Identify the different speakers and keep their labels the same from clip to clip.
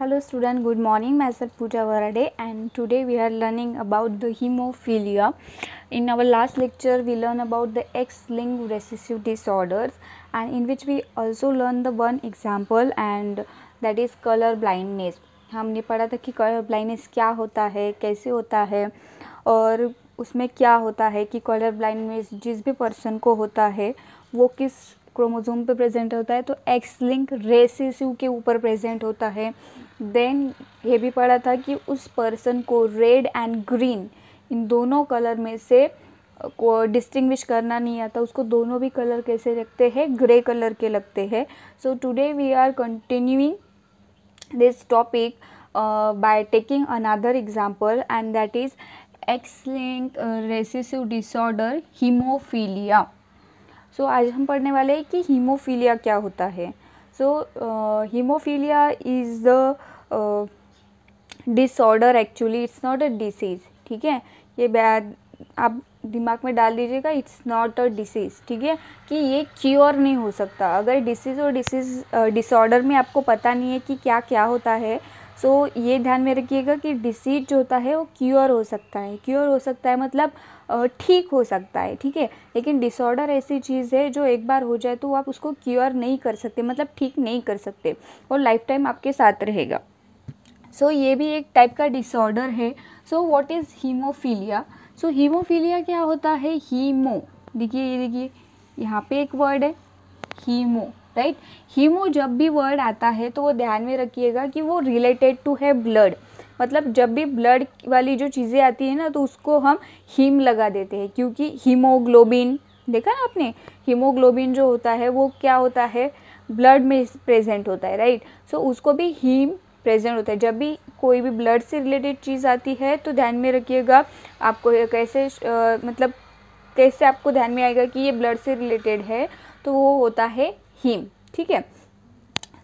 Speaker 1: Hello student good morning मैं sir Pooja Varade and today we are learning about the haemophilia in our last lecture we learn about the X linked recessive disorders and in which we also learn the one example and that is colour blindness हमने पढ़ा था कि colour blindness क्या होता है कैसे होता है और उसमें क्या होता है कि कलर ब्लाइंडनेस जिस भी पर्सन को होता है वो किस क्रोमोजोम पे प्रेजेंट होता है तो एक्स लिंक रेसिसिव के ऊपर प्रेजेंट होता है देन ये भी पढ़ा था कि उस पर्सन को रेड एंड ग्रीन इन दोनों कलर में से को डिस्टिंग्विश करना नहीं आता उसको दोनों भी कलर कैसे लगते हैं ग्रे कलर के लगते हैं so today we are continuing this topic by taking another example and that is X link recessive disorder haemophilia so आज हम पढ़ने वाले हैं कि हीमोफीलिया क्या होता है so haemophilia is the disorder actually it's not a disease ठीक है ये आप दिमाग में डाल दीजिएगा इट्स नॉट अ डिसीज़ ठीक है कि ये क्योर नहीं हो सकता अगर डिसीज़ और डिसीज़ डिसऑर्डर uh, में आपको पता नहीं है कि क्या क्या होता है सो so, ये ध्यान में रखिएगा कि डिसीज जो होता है वो क्योर हो सकता है क्योर हो सकता है मतलब ठीक हो सकता है ठीक है लेकिन डिसऑर्डर ऐसी चीज़ है जो एक बार हो जाए तो आप उसको क्योर नहीं कर सकते मतलब ठीक नहीं कर सकते और लाइफ टाइम आपके साथ रहेगा सो so, ये भी एक टाइप का डिसऑर्डर है so what is haemophilia so haemophilia क्या होता है हीमो देखिए ये देखिए यहाँ पे एक वर्ड है हीमो राइट हीमो जब भी वर्ड आता है तो वो ध्यान में रखिएगा कि वो रिलेटेड टू है ब्लड मतलब जब भी ब्लड वाली जो चीज़ें आती है ना तो उसको हम हीम लगा देते हैं क्योंकि हीमोग्लोबिन देखा ना आपने हीमोग्लोबिन जो होता है वो क्या होता है ब्लड में प्रेजेंट होता है राइट सो so, उसको भी हीम प्रेजेंट होता है जब भी कोई भी ब्लड से रिलेटेड चीज़ आती है तो ध्यान में रखिएगा आपको कैसे आ, मतलब कैसे आपको ध्यान में आएगा कि ये ब्लड से रिलेटेड है तो वो होता है हिम ठीक है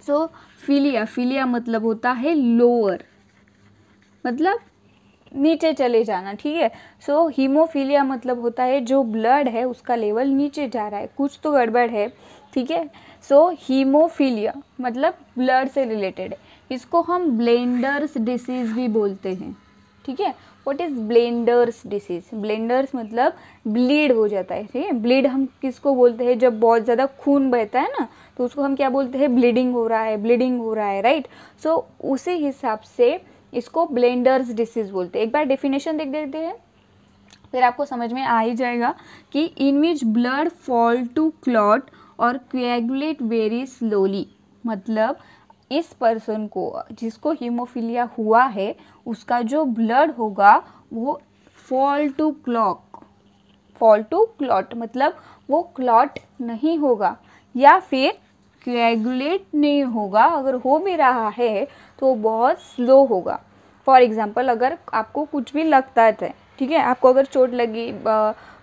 Speaker 1: सो फिलिया फिलिया मतलब होता है लोअर मतलब नीचे चले जाना ठीक है सो हीमोफीलिया मतलब होता है जो ब्लड है उसका लेवल नीचे जा रहा है कुछ तो गड़बड़ है ठीक है सो हीमोफीलिया मतलब ब्लड से रिलेटेड है इसको हम ब्लेंडर्स डिसीज़ भी बोलते हैं ठीक है what is blenders disease blenders मतलब ब्लीड हो जाता है ठीक है ब्लीड हम किसको बोलते हैं जब बहुत ज़्यादा खून बहता है ना तो उसको हम क्या बोलते हैं ब्लीडिंग हो रहा है ब्लीडिंग हो रहा है राइट सो so, उसी हिसाब से इसको ब्लेंडर्स डिसीज़ बोलते हैं एक बार डेफिनेशन देख देते हैं फिर आपको समझ में आ ही जाएगा कि in which blood fall to clot और क्वेगुलेट वेरी स्लोली मतलब इस पर्सन को जिसको हीमोफीलिया हुआ है उसका जो ब्लड होगा वो fall to clock fall to clot मतलब वो क्लॉट नहीं होगा या फिर कैगुलेट नहीं होगा अगर हो भी रहा है तो बहुत स्लो होगा फॉर एग्ज़ाम्पल अगर आपको कुछ भी लगता है ठीक है आपको अगर चोट लगी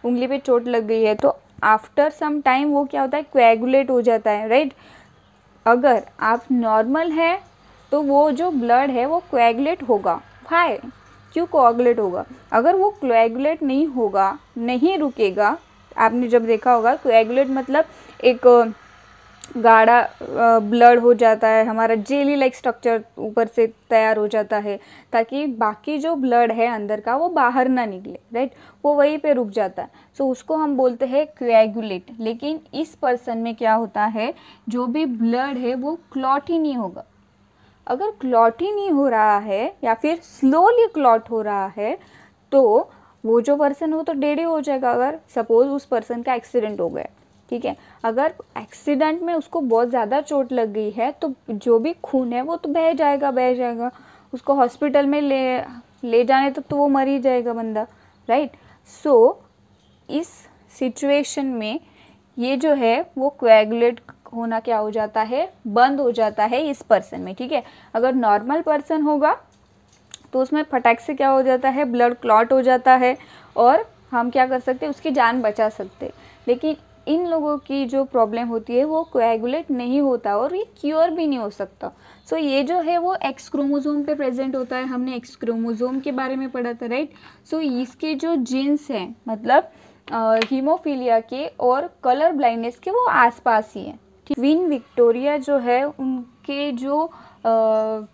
Speaker 1: उंगली पे चोट लग गई है तो आफ्टर सम टाइम वो क्या होता है कोएगुलेट हो जाता है राइट right? अगर आप नॉर्मल है तो वो जो ब्लड है वो क्वेगलेट होगा हाय क्यों कोएगुलेट होगा अगर वो क्वेगलेट नहीं होगा नहीं रुकेगा आपने जब देखा होगा कोएगुलेट मतलब एक गाढ़ा ब्लड हो जाता है हमारा जेली लाइक स्ट्रक्चर ऊपर से तैयार हो जाता है ताकि बाकी जो ब्लड है अंदर का वो बाहर ना निकले राइट वो वहीं पे रुक जाता है सो so, उसको हम बोलते हैं क्वेगुलेट लेकिन इस पर्सन में क्या होता है जो भी ब्लड है वो क्लॉट ही नहीं होगा अगर क्लॉट ही नहीं हो रहा है या फिर स्लोली क्लॉट हो रहा है तो वो जो पर्सन हो तो डेड ही हो जाएगा अगर सपोज़ उस पर्सन का एक्सीडेंट हो गया ठीक है अगर एक्सीडेंट में उसको बहुत ज़्यादा चोट लग गई है तो जो भी खून है वो तो बह जाएगा बह जाएगा उसको हॉस्पिटल में ले ले जाने तक तो वो मर ही जाएगा बंदा राइट सो so, इस सिचुएशन में ये जो है वो क्वेगुलेट होना क्या हो जाता है बंद हो जाता है इस पर्सन में ठीक है अगर नॉर्मल पर्सन होगा तो उसमें फटाक से क्या हो जाता है ब्लड क्लॉट हो जाता है और हम क्या कर सकते हैं उसकी जान बचा सकते लेकिन इन लोगों की जो प्रॉब्लम होती है वो कोएगुलेट नहीं होता और ये क्योर भी नहीं हो सकता सो so, ये जो है वो एक्स क्रोमोजोम पे प्रेजेंट होता है हमने एक्स क्रोमोजोम के बारे में पढ़ा था राइट सो so, इसके जो जीन्स हैं मतलब हीमोफीलिया के और कलर ब्लाइंडनेस के वो आसपास ही हैं क्वीन विक्टोरिया जो है उनके जो आ,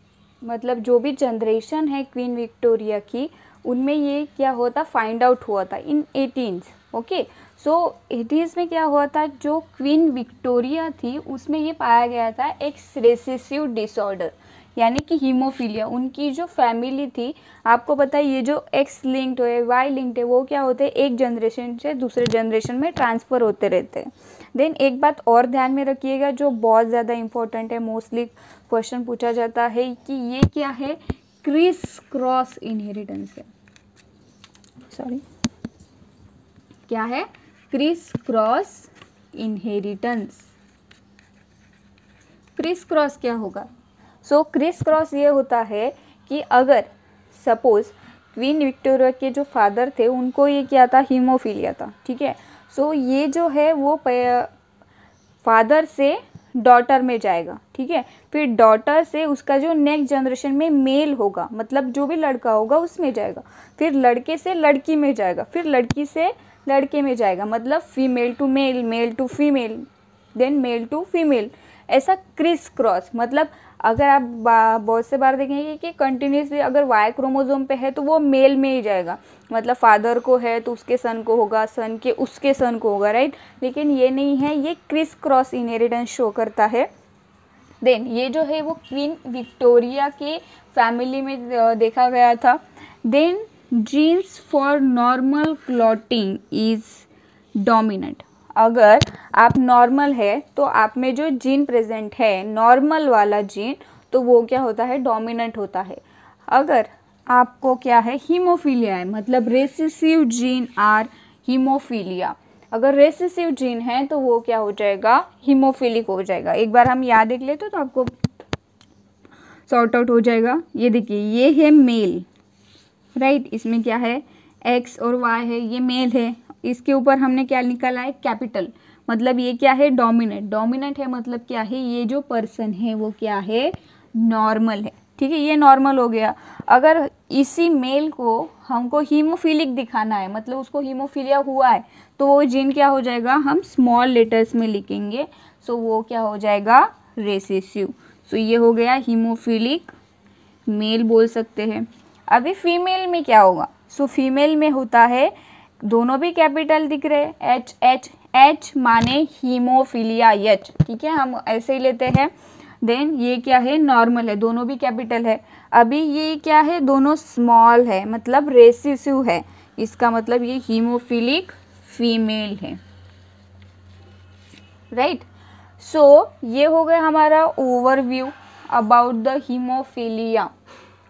Speaker 1: मतलब जो भी जनरेशन है क्वीन विक्टोरिया की उनमें ये क्या होता फाइंड आउट हुआ था in eighteen okay so eighties में क्या हुआ था जो क्वीन विक्टोरिया थी उसमें ये पाया गया था एक रेसिसिव डिसऑर्डर यानी कि हीमोफीलिया उनकी जो फैमिली थी आपको पता है ये जो एक्स लिंक्ड है वाई लिंक्ड है वो क्या होते हैं एक जनरेशन से दूसरे जनरेशन में ट्रांसफ़र होते रहते हैं देन एक बात और ध्यान में रखिएगा जो बहुत ज़्यादा इंपॉर्टेंट है मोस्टली क्वेश्चन पूछा जाता है कि ये क्या है क्रिस क्रॉस इनहेरिटेंस है सॉरी क्या है criss cross inheritance criss cross क्या होगा सो क्रिस क्रॉस ये होता है कि अगर सपोज क्वीन विक्टोरिया के जो फादर थे उनको ये क्या था हीमोफीलिया था ठीक है सो ये जो है वो फादर से डॉटर में जाएगा ठीक है फिर डॉटर से उसका जो नेक्स्ट जनरेशन में मेल होगा मतलब जो भी लड़का होगा उसमें जाएगा फिर लड़के से लड़की में जाएगा फिर लड़की से लड़के में जाएगा मतलब female to male male to female then male to female ऐसा क्रिस क्रॉस मतलब अगर आप बहुत से बार देखेंगे कि कंटिन्यूसली अगर वाई क्रोमोजोम पे है तो वो मेल में ही जाएगा मतलब फादर को है तो उसके सन को होगा सन के उसके सन को होगा राइट लेकिन ये नहीं है ये क्रिस क्रॉस इनहेरिटेंस शो करता है देन ये जो है वो क्वीन विक्टोरिया के फैमिली में देखा गया था then genes for normal clotting is dominant अगर आप नॉर्मल है तो आप में जो जीन प्रेजेंट है नॉर्मल वाला जीन तो वो क्या होता है डोमिनेंट होता है अगर आपको क्या है हीमोफीलिया है मतलब रेसिसिव जीन आर हीमोफीलिया अगर रेसिसिव जीन है तो वो क्या हो जाएगा हीमोफीलिक हो जाएगा एक बार हम याद देख लेते तो, तो आपको सॉर्ट आउट हो जाएगा ये देखिए ये है मेल राइट इसमें क्या है एक्स और वाई है ये मेल है इसके ऊपर हमने क्या निकाला है कैपिटल मतलब ये क्या है डोमिनेंट डोमिनेंट है मतलब क्या है ये जो पर्सन है वो क्या है नॉर्मल है ठीक है ये नॉर्मल हो गया अगर इसी मेल को हमको हीमोफिलिक दिखाना है मतलब उसको हीमोफीलिया हुआ है तो वो जीन क्या हो जाएगा हम स्मॉल लेटर्स में लिखेंगे सो वो क्या हो जाएगा रेसेसिव सो ये हो गया हीमोफिलिक मेल बोल सकते हैं अभी फीमेल में क्या होगा सो so, फीमेल में होता है दोनों भी कैपिटल दिख रहे एच एच एच माने हीमोफीलिया एच ठीक है हम ऐसे ही लेते हैं देन ये क्या है नॉर्मल है दोनों भी कैपिटल है अभी ये क्या है दोनों स्मॉल है मतलब रेसिसिव है इसका मतलब ये हीमोफिलिक फीमेल है राइट right? सो so, ये हो गया हमारा overview about the haemophilia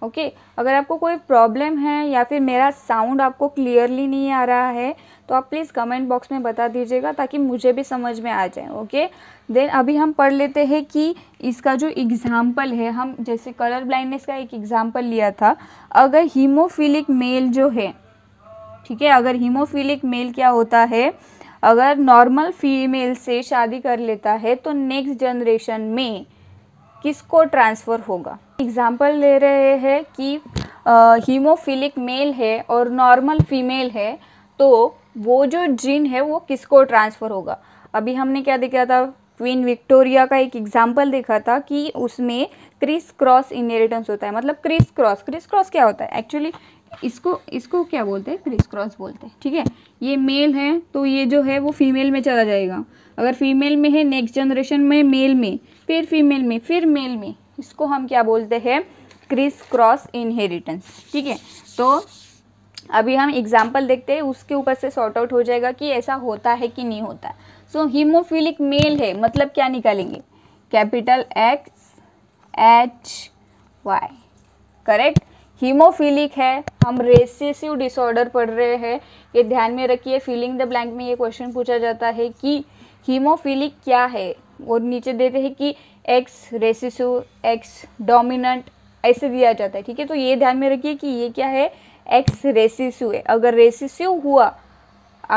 Speaker 1: okay okay? अगर आपको कोई प्रॉब्लम है या फिर मेरा साउंड आपको क्लियरली नहीं आ रहा है तो आप प्लीज़ कमेंट बॉक्स में बता दीजिएगा ताकि मुझे भी समझ में आ जाए ओके देन अभी हम पढ़ लेते हैं कि इसका जो एग्ज़ाम्पल है हम जैसे कलर ब्लाइंडनेस का एक एग्ज़ाम्पल लिया था अगर हीमोफिलिक मेल जो है ठीक है अगर हीमोफिलिक मेल क्या होता है अगर नॉर्मल फीमेल से शादी कर लेता है तो नेक्स्ट जनरेशन में किसको ट्रांसफ़र होगा एग्ज़ाम्पल ले रहे हैं कि हीमोफिलिक मेल है और नॉर्मल फीमेल है तो वो जो जीन है वो किसको ट्रांसफ़र होगा अभी हमने क्या देखा था क्वीन विक्टोरिया का एक एग्जाम्पल देखा था कि उसमें क्रिस क्रॉस इनहेरिटेंस होता है मतलब क्रिस क्रॉस क्रिस क्रॉस क्या होता है एक्चुअली इसको इसको क्या बोलते हैं क्रिस क्रॉस बोलते हैं ठीक है ये मेल है तो ये जो है वो फीमेल में चला जाएगा अगर फीमेल में है नेक्स्ट जनरेशन में मेल में फिर फीमेल में फिर मेल में इसको हम क्या बोलते हैं क्रिस क्रॉस इनहेरिटेंस ठीक है तो अभी हम एग्जाम्पल देखते हैं उसके ऊपर से सॉर्ट आउट हो जाएगा कि ऐसा होता है कि नहीं होता सो हीमोफिलिक मेल है मतलब क्या निकालेंगे capital X H Y correct haemophilic है हम रेसेसिव डिसऑर्डर पढ़ रहे हैं ये ध्यान में रखिए फीलिंग द ब्लैंक में ये क्वेश्चन पूछा जाता है कि हीमोफीलिक क्या है और नीचे देते हैं कि एक्स रेसिसिव एक्स डोमिनेंट ऐसे दिया जाता है ठीक है तो ये ध्यान में रखिए कि ये क्या है एक्स रेसिसिव है अगर रेसिसिव हुआ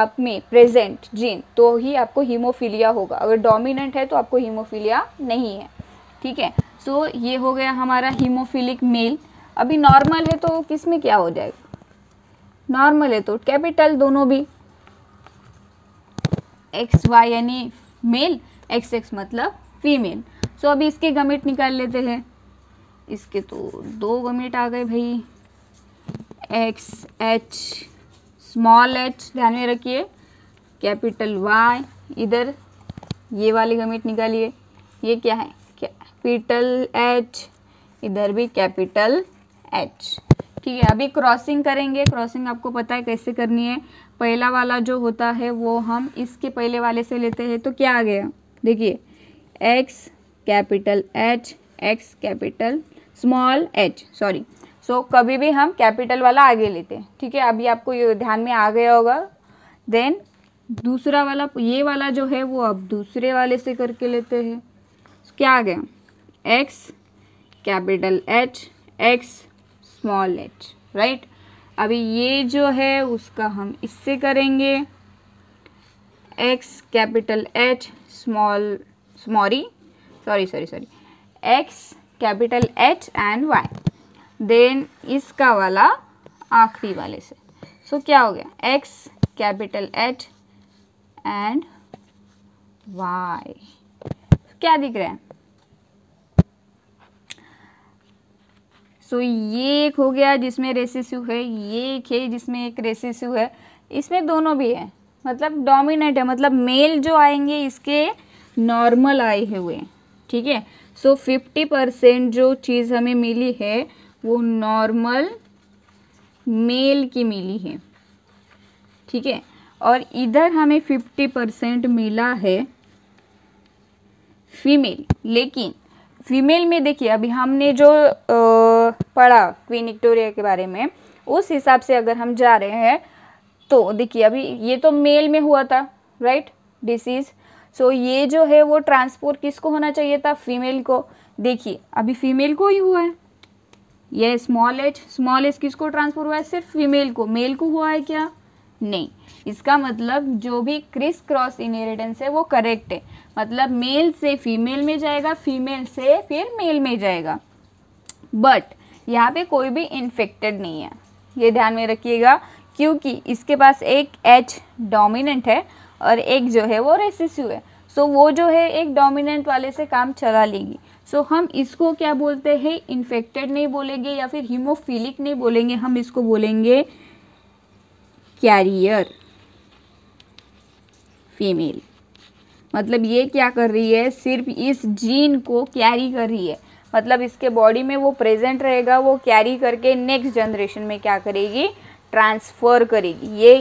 Speaker 1: आप में प्रेजेंट जीन तो ही आपको हीमोफीलिया होगा अगर डोमिनेंट है तो आपको हीमोफीलिया नहीं है ठीक है सो so, ये हो गया हमारा हीमोफीलिक मेल अभी नॉर्मल है तो किस में क्या हो जाएगा नॉर्मल है तो कैपिटल दोनों भी एक्स वाई यानी मेल एक्स एक्स मतलब फीमेल सो so, अभी इसके गमेट निकाल लेते हैं इसके तो दो गमेट आ गए भाई एक्स एच स्मॉल एच ध्यान में रखिए कैपिटल वाई इधर ये वाले गमेट निकालिए ये क्या है कैपिटल एच इधर भी कैपिटल एच ठीक है अभी क्रॉसिंग करेंगे क्रॉसिंग आपको पता है कैसे करनी है पहला वाला जो होता है वो हम इसके पहले वाले से लेते हैं तो क्या आ गया देखिए X capital H X capital small H sorry so कभी भी हम कैपिटल वाला आगे लेते हैं ठीक है अभी आपको ये ध्यान में आ गया होगा देन दूसरा वाला ये वाला जो है वो अब दूसरे वाले से करके लेते हैं क्या आ गया X capital H X small H right अभी ये जो है उसका हम इससे करेंगे X capital H small sorry sorry sorry sorry X capital H and Y then इसका वाला आखिरी वाले से सो so, क्या हो गया X capital H and Y क्या दिख रहा है सो ये एक हो गया जिसमें रेसिस्यू है ये एक है जिसमें एक रेसिस्यू है इसमें दोनों भी मतलब है मतलब डोमिनेट है मतलब मेल जो आएंगे इसके नॉर्मल आए हुए ठीक है सो फिफ्टी परसेंट जो चीज़ हमें मिली है वो नॉर्मल मेल की मिली है ठीक है और इधर हमें फिफ्टी परसेंट मिला है फीमेल लेकिन फीमेल में देखिए अभी हमने जो पढ़ा क्वीन विक्टोरिया के बारे में उस हिसाब से अगर हम जा रहे हैं तो देखिए अभी ये तो मेल में हुआ था राइट डिसीज़ सो ये जो है वो ट्रांसपोर्ट किसको होना चाहिए था फीमेल को देखिए अभी फीमेल को ही हुआ है ये स्मॉल एच स्मॉल एच किसको ट्रांसफर हुआ है सिर्फ फीमेल को मेल को हुआ है क्या नहीं इसका मतलब जो भी क्रिस क्रॉस इनहेरिटेंस है वो करेक्ट है मतलब मेल से फीमेल में जाएगा फीमेल से फिर मेल में जाएगा बट यहाँ पे कोई भी इन्फेक्टेड नहीं है ये ध्यान में रखिएगा क्योंकि इसके पास एक एच डोमिनेंट है और एक जो है वो रेसिस्यू है सो वो जो है एक डोमिनेंट वाले से काम चला लेगी सो हम इसको क्या बोलते हैं इन्फेक्टेड नहीं बोलेंगे या फिर हीमोफिलिक नहीं बोलेंगे हम इसको बोलेंगे कैरियर फीमेल मतलब ये क्या कर रही है सिर्फ इस जीन को कैरी कर रही है मतलब इसके बॉडी में वो प्रेजेंट रहेगा वो कैरी करके नेक्स्ट जनरेशन में क्या करेगी ट्रांसफ़र करेगी ये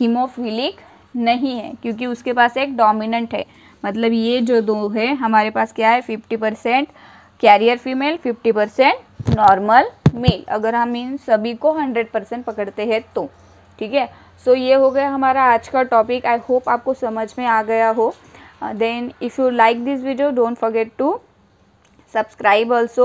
Speaker 1: हीमोफिलिक नहीं है क्योंकि उसके पास एक डोमिनेंट है मतलब ये जो दो है हमारे पास क्या है fifty percent carrier female fifty percent normal male अगर हम इन सभी को हंड्रेड परसेंट पकड़ते हैं तो ठीक है सो ये हो गया हमारा आज का टॉपिक आई होप आपको समझ में आ गया हो then if you like this video don't forget to subscribe also